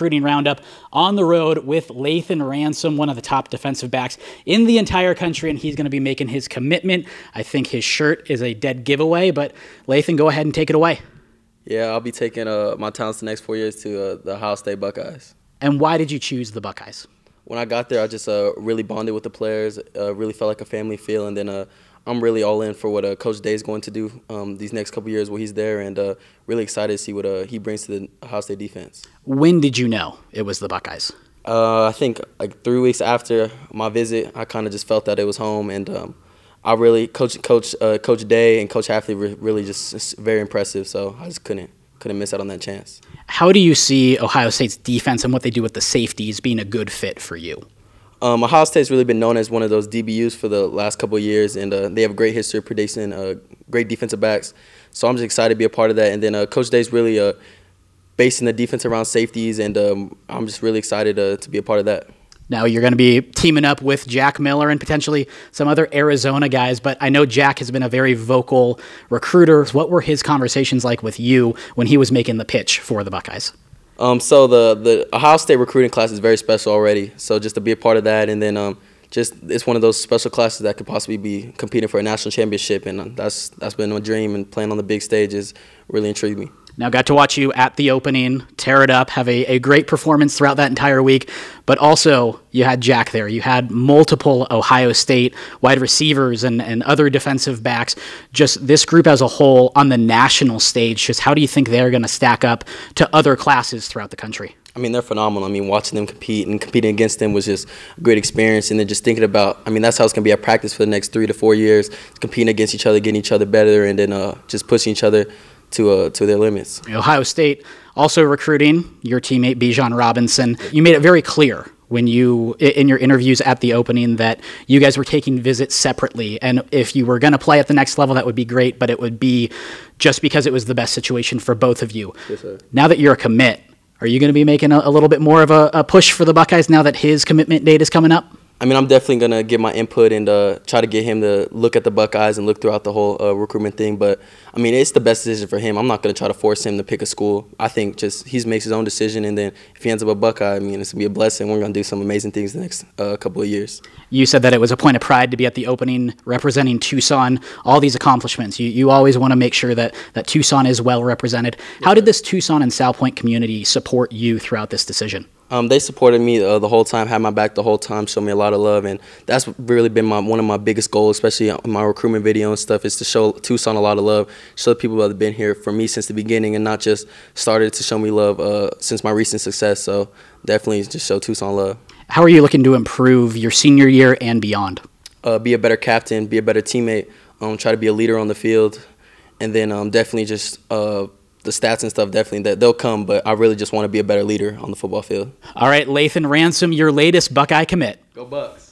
recruiting roundup on the road with Lathan Ransom, one of the top defensive backs in the entire country, and he's going to be making his commitment. I think his shirt is a dead giveaway, but Lathan, go ahead and take it away. Yeah, I'll be taking uh, my talents the next four years to uh, the Ohio State Buckeyes. And why did you choose the Buckeyes? When I got there, I just uh, really bonded with the players, uh, really felt like a family feel, and then uh, I'm really all in for what uh, Coach Day is going to do um, these next couple years while he's there, and uh, really excited to see what uh, he brings to the Ohio State defense. When did you know it was the Buckeyes? Uh, I think like three weeks after my visit, I kind of just felt that it was home, and um, I really coach coach uh, Coach Day and Coach Halfley were really just very impressive. So I just couldn't couldn't miss out on that chance. How do you see Ohio State's defense and what they do with the safeties being a good fit for you? Um, Ohio really been known as one of those DBUs for the last couple years, and uh, they have a great history of producing uh, great defensive backs. So I'm just excited to be a part of that. And then uh, Coach Day's really uh, basing the defense around safeties, and um, I'm just really excited uh, to be a part of that. Now you're going to be teaming up with Jack Miller and potentially some other Arizona guys, but I know Jack has been a very vocal recruiter. What were his conversations like with you when he was making the pitch for the Buckeyes? Um, so the the Ohio State recruiting class is very special already. So just to be a part of that, and then um, just it's one of those special classes that could possibly be competing for a national championship, and uh, that's that's been a dream. And playing on the big stage is really intrigued me. Now, got to watch you at the opening, tear it up, have a, a great performance throughout that entire week. But also, you had Jack there. You had multiple Ohio State wide receivers and, and other defensive backs. Just this group as a whole on the national stage, just how do you think they're going to stack up to other classes throughout the country? I mean, they're phenomenal. I mean, watching them compete and competing against them was just a great experience. And then just thinking about, I mean, that's how it's going to be at practice for the next three to four years, competing against each other, getting each other better, and then uh, just pushing each other to uh, to their limits. Ohio State also recruiting your teammate Bijan Robinson. You made it very clear when you in your interviews at the opening that you guys were taking visits separately and if you were going to play at the next level that would be great but it would be just because it was the best situation for both of you yes, now that you're a commit are you going to be making a, a little bit more of a, a push for the buckeyes now that his commitment date is coming up I mean, I'm definitely gonna give my input and uh, try to get him to look at the Buckeyes and look throughout the whole uh, recruitment thing. But I mean, it's the best decision for him. I'm not gonna try to force him to pick a school. I think just he makes his own decision, and then if he ends up a Buckeye, I mean, it's gonna be a blessing. We're gonna do some amazing things the next uh, couple of years. You said that it was a point of pride to be at the opening representing Tucson. All these accomplishments, you you always want to make sure that that Tucson is well represented. How did this Tucson and South Point community support you throughout this decision? Um, they supported me uh, the whole time, had my back the whole time, showed me a lot of love, and that's really been my one of my biggest goals, especially in my recruitment video and stuff, is to show Tucson a lot of love, show the people that have been here for me since the beginning, and not just started to show me love uh, since my recent success. So definitely just show Tucson love. How are you looking to improve your senior year and beyond? Uh, be a better captain, be a better teammate, um, try to be a leader on the field, and then um, definitely just uh, the stats and stuff definitely that they'll come, but I really just want to be a better leader on the football field. All right, Lathan Ransom, your latest Buckeye commit. Go Bucks.